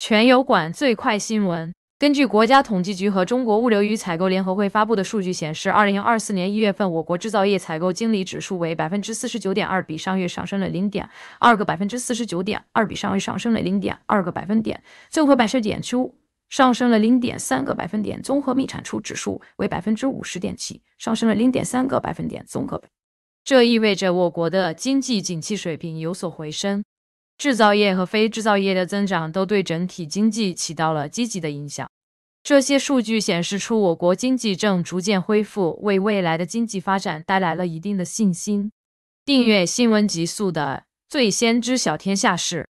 全油管最快新闻。根据国家统计局和中国物流与采购联合会发布的数据，显示，二零二四年一月份，我国制造业采购经理指数为百分之四十九点二，比上月上升了零点二个百分之四十九点二比上月上升了零点二个百分点，综合百事点出上升了零点三个百分点。综合密产出指数为百分之五十点七，上升了零点三个百分点。综合，这意味着我国的经济景气水平有所回升。制造业和非制造业的增长都对整体经济起到了积极的影响。这些数据显示出我国经济正逐渐恢复，为未来的经济发展带来了一定的信心。订阅新闻极速的，最先知晓天下事。